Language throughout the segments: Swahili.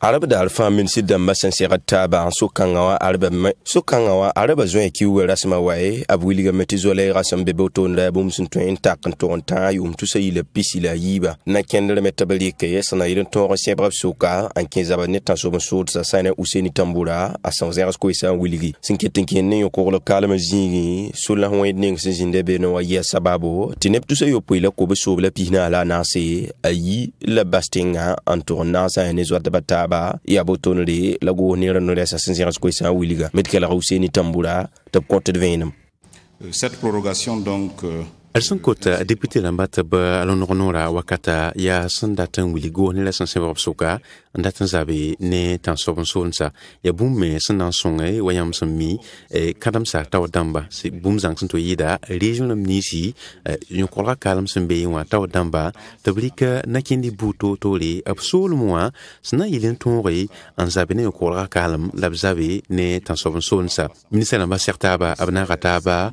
arb da alfãa minsi dãmbã sẽn segd taabã sʋk-kãngã wã arbã me sʋk-kãngã wã arbã zoẽ e ki wɛ rasmã wae b wilgame tɩ zoalɛɛgã sẽn be b toonda ya bũmb sẽn tõe n tak n tog n tã yʋʋm tusa yila pisi la a yiiba na-kẽndrme tɩ b rɩke sẽn na yɩl n tõog n sẽbg b soka n kẽ zaba ne tã-sob n sʋʋdsa sã ne useni tambura a sẽn zẽgs koeesã n wilgi sẽn ket n kẽnd ne yõ-koglg kaalmã zĩigẽ solã wẽnd ning sẽn zĩnda beenẽ wã yɩa sababo tɩ neb tusa yopoe la kob soob la pisnã a la a naase a yi la bas tẽngã n tog n na n sã ne zoa tɩ ba taab taaba ya bo tonre la go ne ran resa sin sin ko sa wiliga met kala useni tambura te compte de euh, Cette prorogation donc euh... Kota, euh, député Lambata ba euh, alonronora wakata ya datan sandatan go ne la soka, wapsoka datan zabe ne tan sobon sa. ya boum me bumme son songe wayam mi, e eh, kadam sa taw damba si boum zang to yida region lam nisi nyokola eh, kalam be yon taw damba tabrika eh, nakindi buto tole absolument sna ton re, an zabe ne yon nyokola kalam lab zabe ne tan sobon sonsa ministre lamba sertaba abna rataba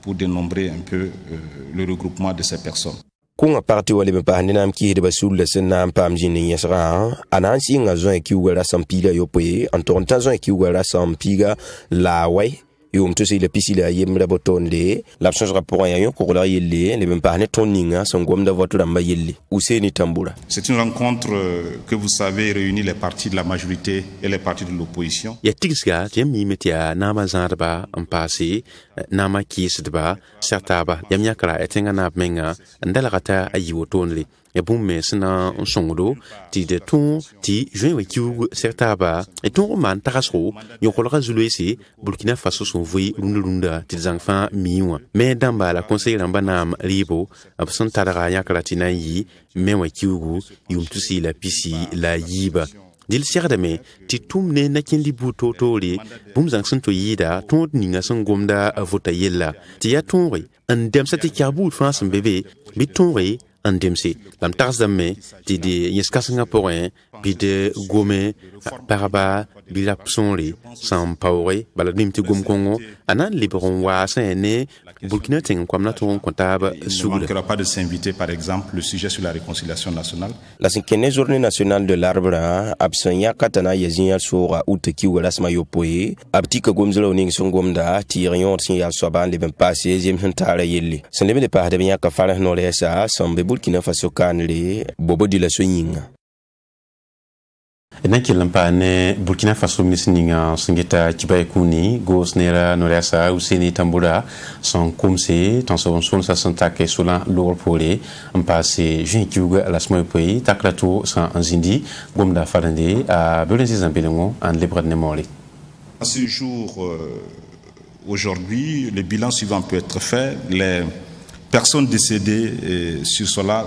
pour dénombrer un peu euh, le regroupement de ces personnes. Kung parti wale me paas ne na n kiisdba sulla sẽn na n paam zĩnd yẽsgã a na n sɩnga zõ-y kiuga rasãm piiga yopoe n tog n ta zõ yom to sila pisila yem rabo ton le la change rapport ya yon ko la yelle le même parne toninga ah, son gom da voiture amba yelle Ouseni tambura C'est une rencontre euh, que vous savez réunit les partis de la majorité et les partis de l'opposition Ya mi yem na nama zarba en passé na eh, nama kisdba certaba yam yakra etenga na menga ndala kata ayi wotonle ya bũmb-me sẽn na ti sõngdo tɩ d tõog tɩ zoẽ wã kiuug seg taaba d tõog n burkina faso son vɩɩ rũnd-rũndã tɩ d zãng fãa me damba la kõsey rãmbã naam rɩɩbo b sẽn tadga yãk ra tusi la pisi la yiba dɩl segdame ti tumne ne nakẽndi buud toor-toore bũmb zãng sẽn to yɩɩda tõod ninga sẽn gomda a yella tɩ yaa tõoge n dɛmsa an demsi lam tagsdame di d yẽs-kãsengã pʋgẽ bɩ gome paraba bilap sõore sãn pa oge bala rĩm tɩ gom-kõngo a na n lebg n waasẽ ne burkina tẽng n koam tog n kõ taab la sẽn kẽ ne journée national de l'arbrã b sẽn yãka t'a na n ya zĩigã sooga uta kiuga rasmã yopoe b tika gomzra o ning sẽn gomda tɩɩg yõod sẽn yaa soaba n leb n paase zems sẽn taarã yelle sẽn leb n le paasd b yãka no norɛɛsa sẽn be burkina faso kaanere bobo dɩ so-yĩnga nan kelum paane burkina faso Missing ninga sẽn Gosnera, kibae kũni goos neera useni tambora sẽn kʋmse tõnd sẽn sõmsa sẽn tak solã loogr poore n paase zũi jean lasmoe à la ra to sẽn gomda farende à beoren en belengo n à ce jour euh, aujourd'hui le bilan suivant peut être fait les personnes décédées euh, sur cela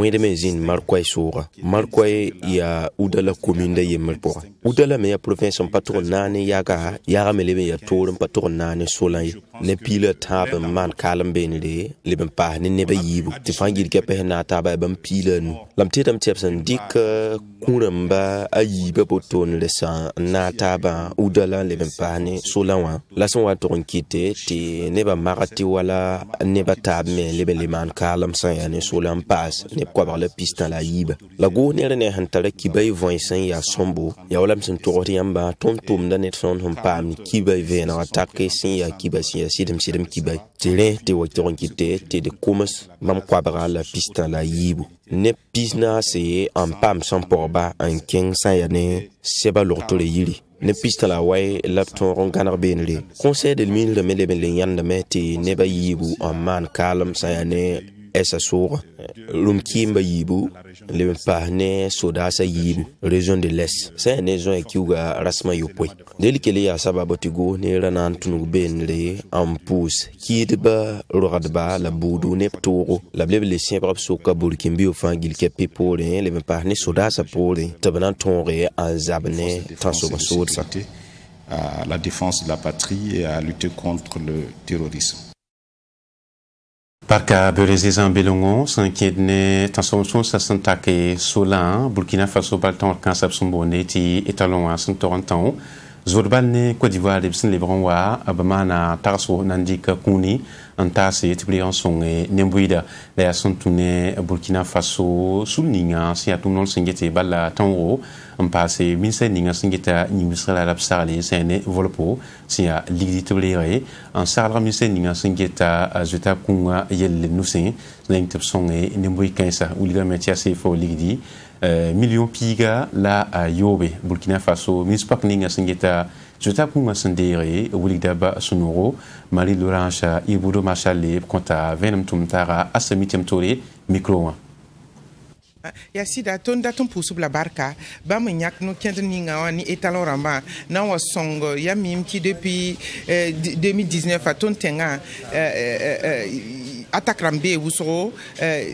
wẽdme me zĩnd markoy sooga markoy yaa uda la kominda yembr pʋgẽ uda lame yaa provẽns n pa tʋg n naan yaga yaagame leb n yaa toor n pa tʋg n naan solã ye ne piila tãab n maan kaalem beenre leb n paas ne nebã yiibu tɩ fãa yirkã pɛsẽ na a taaba yaa bãmb piila nu lam teetame tɛbs n dɩk kũ rãmba a yiibã botoonre sã n na a taabã uda la n leb n paas ne solã wã la sẽn wa n tʋg n kɩte tɩ nebã mag tɩ wala nebã taab me leb le maan kaalem sã n yaa ne solã n paas ne quoi par la piste à la hib La gouverneur ne hantale qui baye ya sombo, ya olam sin tourri en bas, ton tom d'un et son pam, qui baye ven attaquer sin ya qui baye sin ya sidem sidem qui baye. Télé, te wakiron qui te, te de koumes, mam quoi par la piste à la hib Ne pisna se en pam sans porba, en king sans se seba le yili. Ne piste la way, lapton ron canard ben le. Conseil de l'huile de mele ben de yandame, ne neba yibu en man calme sans esa Lumkimba lum kimba yibu le pa soda yibu de l'est C'est une région qui a rasma au del kele ya sababa tigo ne ranan tunu kidba Loradba, la Boudou, Neptoro, la bleb le siens prop so ka burkimbi o fangil ke le pa ne soda sa pore tonre à la défense de la patrie et à lutter contre le terrorisme. parka berezezã belengo sẽn kẽd ne tã somd-sõm sã sẽn tak solã burkina faso bal tõor kãnsã b sẽn boonde tɩ etalon wã sẽn tog n tão zod bal ne cote d'ivoire b sẽn lebg n wa b maana tags nan dɩka kũuni en taase et b en la yaa burkina faso sul si à yaa tʋm noor sẽn en bala tõogo n paase minsa ninga la volpo si à ligdi en b leege n saglga Yel ninga sẽn geta zoeta kũngã yell ou la yĩng tɩ ligdi million Piga, la yobe burkina faso minspak ninga s'ingéta zota pũmã sẽn deege wilgdãba sẽn noogo marie lorãnsã ibudo marchale b kõta vẽnem tʋm taaga a sami tɩm tore micro wã ah, ya sɩda tõnd dat n pʋʋs b la barka bãmb n yãk no kẽnd ninga wã ne étalon rãmbã na n wa sõng ya mim tɩ depuis 2019 eh, a tõnd tẽngã atak rãmb bee wʋsgo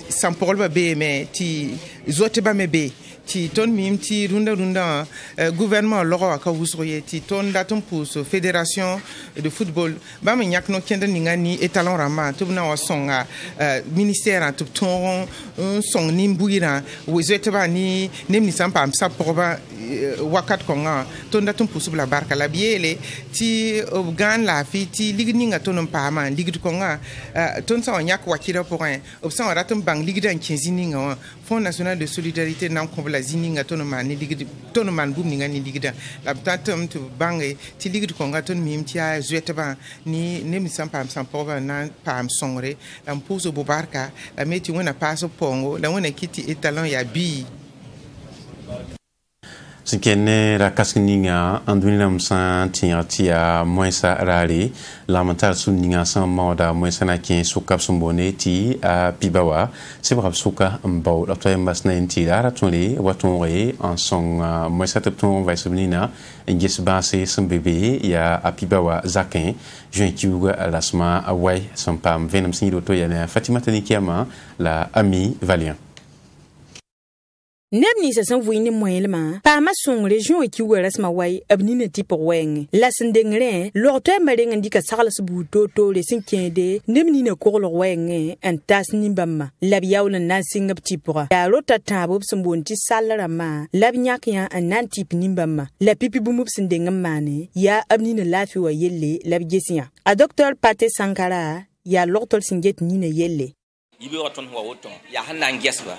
sãn-pʋglbã beeme tɩ zote bãme bee tɩ tõnd mim tɩ rũndã rũndã wã eh, gouvɛrnemã logã wã ka wʋsg ye tɩ tõnd dat n pʋʋs fédération de football bãmb n yãk no kẽnd ninga ni étalon rãmbã tɩ b na wa sõnga eh, ministɛrã tɩ b tõog n sõng nin-buiirã zoetbã ni neb ninsã n paam sa pʋgbã Euh, wakkati konga tõnd da tɩn pʋsb la barka la b yeele tɩ b euh, gãan laafɩ tɩ ligd ninga tõnd n paama n ligd konga euh, tõnd sã wã yãk wakɩdã pʋgẽ b sã wã rat n bãng ligdã n kẽ zĩ ninga wã fond national de solidarité na n kõb la zĩ ninga tõnd n maan ne ligd tõnd n maan bũmb ninga ne ligdã la b tatame tɩ b bãnge tɩ ligd konga tõnd mim tɩ yaa zoɛtbã ne neb sã n paam sãn pɔgbã na n paam sõngre la n pʋʋs bo barka la me tɩ wẽna paas b pɔngo la wẽna kɩ tɩ etalon yaa bii ce qui est né la casse-ninga en 2005, il y a moins ça râlé. Lamentable, sous n'y sans mort, moins ça n'a qu'un soukap son bonnet, à Pibawa. C'est pour absouka, un beau. L'autre embassé n'a été là, en son, moins ça te ton, va se venir, un guest son bébé, il y a à Pibawa, Zakin, Je Kiouga, à l'asma, à Wai, son pam, venom signé d'auto, il y a Fatima Tanikiama, la amie Valien. Neb ni sasan vwenye mwenye lman, pa ma son rejyon ek yuwe rasmaway, ab nina tip wwenye. La sende ngren, lorto e mare ngandika sarlas boutoto le senkyende, neb nina korl wwenye, an tas nimbam. Lab ya wlan nan sing ap tip wwa. Ya rota tabop sanboun ti salarama, lab nyakyan an nan tip nimbam. La pipi boum op sende ngman, ya ab nina lafewa yele, lab gesya. A doktor Pate Sankara, ya lortol singet nina yele. Ibe woton wawoton, ya hanna an geswa.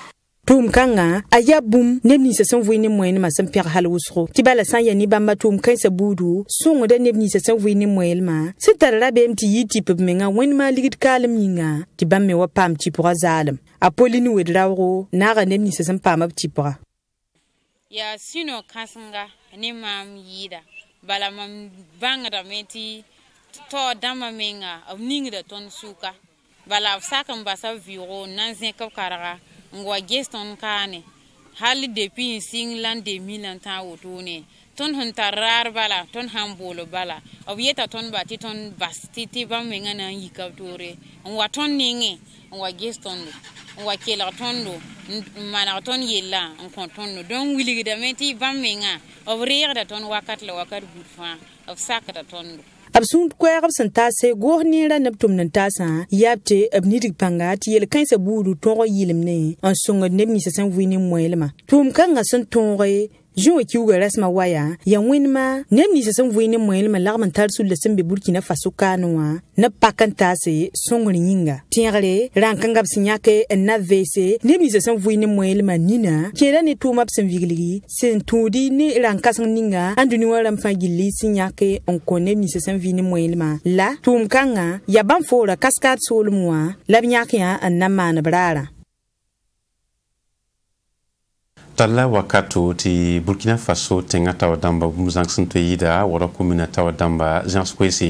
tʋʋm-kãngã a yaa bũmb neb ninsã sẽn vɩɩ ne moɛɛlmã sẽn pɛg hal wʋsgo tɩ bala sã n yaa ne bãmba tʋʋm-kãensã buudu sõngda neb ninsã sẽn vɩɩ ne moɛɛlmã sẽn tar ra beem tɩ yɩ tɩ b menga wẽnd-maan ligd kaalem yĩnga tɩ bãmb me wa paam tɩpʋgã zaalem a poli ne wed raoogo naaga neb ninsã sẽn paama b tɩpʋga yaa sũ-no kãsenga ne maam yɩɩda bala mam bãngdame tɩ tao dãmbã menga b ningda tõnd sʋka bala b sak n basa vɩʋgo n na n zẽk b karga Mwa ges ton kane, hal depi yin sing lan demilan ta wotone, ton hontarar bala, ton hambolo bala, avye ta ton bati, ton bastite, bame ngana yi kaptore. Mwa ton nge, mwa ges ton do, mwa ke la ton do, man la ton ye la, mwa ton do, don wile dame ti, bame ngana, avye rey da ton wakat la wakat goutfa, avye sak da ton do. b sũur koɛɛg b sẽn tas goos neerã neb tʋmd n tasã yaa b tɩ b nidg pãnga tɩ yel-kãensã buudu tõog yɩlem ne n sõngd neb ninsã sẽn vɩɩ ne moɛɛlmã tʋʋm-kãngã sẽn tõoge zũ wa kiuga rasma waya ya wẽnma neb ninsã sẽn vɩɩ ne moɛlmã lagm n tar sudla sẽn be burkina faso kaanẽ wã n pak n taase sõngr yĩnga tẽegre rãn-kãngã b sẽn yãk n na vɛɛse neb ninsã sẽn vɩɩ ne moɛlmã nina kẽeda ne tʋʋmã b sẽn viglgi sẽn tũudi ne rãn-kãseng ninga a dũni wã rãmb fãa gilli sẽn yãk n kõ neb ninsã sẽn vɩɩ ne moɛlmã la tʋʋm-kãngã ya bãmb foora kaskaad soolem wã la b yãk yã n na maaneb raarã talla wakato tɩ burkina faso tẽngã tawa dãmba bũmb zãng sẽn tõe yɩɩda wa ra komina tawa dãmba zãgs koese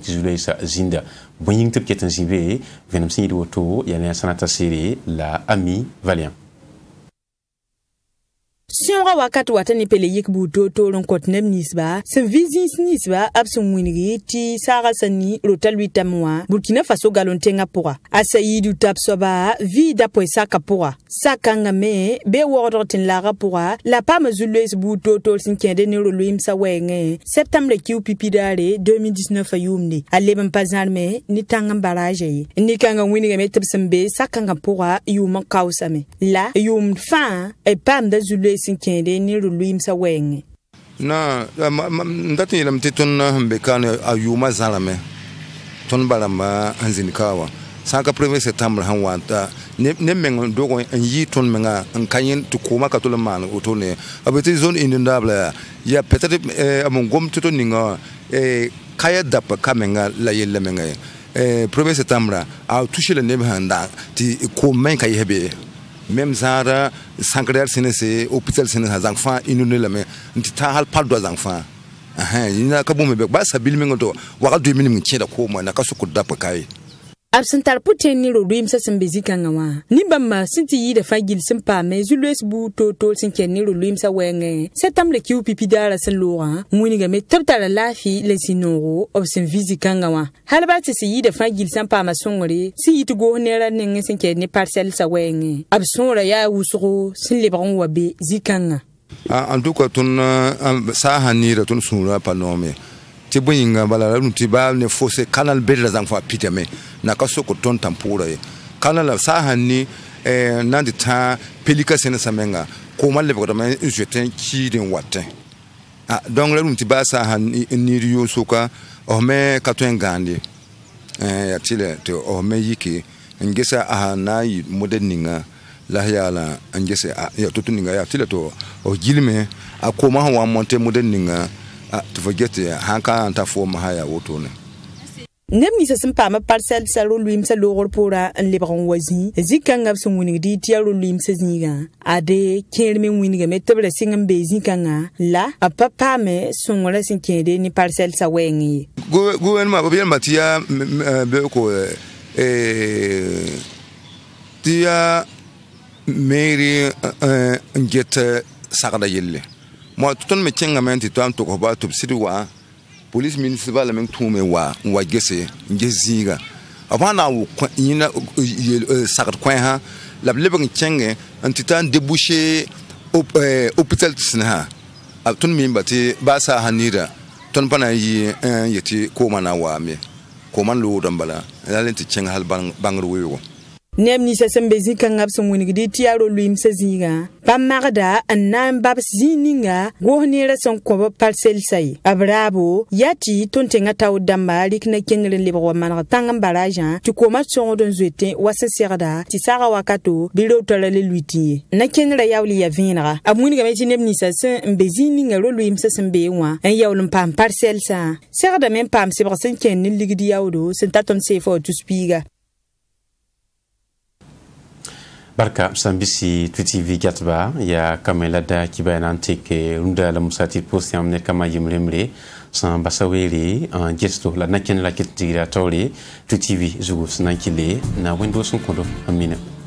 tɩ zu-loɛɛsã zĩnda bõe-yĩng tɩ be vẽnem na sanata siri la ami valien sẽoogã wakat watã ne pele yik buud toor-toor n kõt neb ninsba sẽn vɩ zĩis ninsba b sẽn wĩngi tɩ saagã sã ni rota luitame wã burkina faso galon-tengã pʋga a sayiidu tab soaba vɩɩda poe saka pʋga sak-kãngame bee wogdg tɩ n laagã pʋga la paama zu-loees buud toor-toor sẽn kẽede ne roloeemsã wɛɛngẽ septãmbrã kiu pipidaare 2019 a yʋʋmde a leb n pa zãrme ne tãng n baraaze ye n nikãngã wingame tɩ b sẽn be sak-kãngã pʋga yʋʋm n kaoosame la yʋʋmd fãa d paamda zu-loees sẽn kẽede ne rũ-loɩɩmsã na n dat n yeelame tɩ tõnd sẽn be kaan a yʋʋmã zãrame tõnd ba rãmba n zĩnd kaa wã ka premier septembre sẽn wa ne meng n dog n yɩɩ tõnd menga n ka yẽ tɩ koomã ka tol n maan wotone b zone inundable yaa yaa peut e, gom tɩ to ninga wã e, ka ya dap ka menga la yella menga e, premier septãmbra a touche la neb sẽn da tɩ koom me ka yɛs bee même genre sankadar sene se hôpital sene sa zang fa inunde la me nti ta hal pal do zang fa ahan ina kabu me be ba sabil me ngoto wa ka 2000 mi cheda ko mo na ka su ko dap kai b sẽn tar pʋ tẽnd ne ro-roeem sã sẽn be zikãngã wã nimbãmbã sẽn tɩ yɩɩda fãa gill sẽn paame zu-loees buud toor-toor sẽn kẽnd ne ro-loeemsã wɛɛngẽ sɛtãmb la kiu pipi-daarã sẽn loogã wingame tɩ b tara laafɩ la zĩ-noogo b sẽn vi zikãngã wã halba tɩ sẽn yɩɩda fãa gill sã n paama sõngre sẽn yit goos neerã nengẽ sẽn kẽnd ne parsɛlsã wɛɛngẽ b sõora yaa wʋsgo sẽn lebg n wa be zikãngã ah, en tout cas tõnd euh, saasã niidã tõnd sũurã pa noom ti buɲiŋa bala nu ti ba ne fose kana bere la zaŋ fo me na ka soko tɔn tan puura ye kana la saa han ni eh, pelika sene sameŋa koma lebegdama n zuetẽ ciiden watẽ ah, donc la nu ti ba saa han niiri yo soka ɔhme ka tõe n gãande eh, ya tɩ lɛ tɩ ɔhme yiki n gesa na n yɩ modɛ niŋa la yaa ya to-to niŋa yaa a koma sẽn wa monte modɛ Ah, tivojete eh, hanka anta foma haya wotone neb ninsã sẽn paam b parsɛlsã rol-loeemsã loogr poorã n lebg n wa zĩ zĩ-kãngã b sẽn wingd y tɩ yaa rol-loeemsã zĩigã ad kẽer me wingame tɩb ra sɩng n bee zĩ-kãngã la b pa paame sõngrã sẽn kẽede ne parsɛlsã wɛɛngẽ ye gouvɛnema b yelma tɩ yaa beoko tɩ yaa meere n get sagda yelle mo tuton me chenga menti to am to ba to sidi wa police municipal me tume wa wa gese nge zinga na wo yina e, sakat kwa ha la blebeng chenge antitan debouché e, hôpital tɩsẽn sã tõnd mi ba tɩ baasã sã nira tõnd pa na n yɩ e, n yetɩ kooma na n waam ye bala la le tɩ kẽng hal bãngr weoogo neb ninsasẽn be zĩ-kãngã b sẽn wingdi tɩ yaa ro-loeemsã zĩigã pa magda n na n babs zĩig ninga goos neerã sẽn kõb parselsã ye b raabo yaa tɩ tõnd-tẽngã taood dãmba rɩk na kengr n lebg wa maneg tãng n baragã tɩ koomã sõngd n zoete wa sẽn segda tɩ saga wakato bɩ reo tara le luitẽ ye na-kẽngrã yaool yaa vẽenega b wingame tɩ neb ninsã sẽn n be zĩig ninga ro-loeemsã sẽn bee wã n yaool n paam parsɛlsã segdame n paam sebg sẽn kẽnd ne ligd yaoodo sẽn ta tõnd seefa wa tus-piiga barka sãn bɩ sɩ tɩ tv gatba yaa kame la da uh, kibã na n tɩk rũndã la musa tɩ d pʋʋs yãmb ne kambã yembrembre sã n basa weere n ges to la nakẽnd la kɩt tɩgra taoore tɩ tv zugu sẽn na n kɩle na wẽnd-doos n kõdo a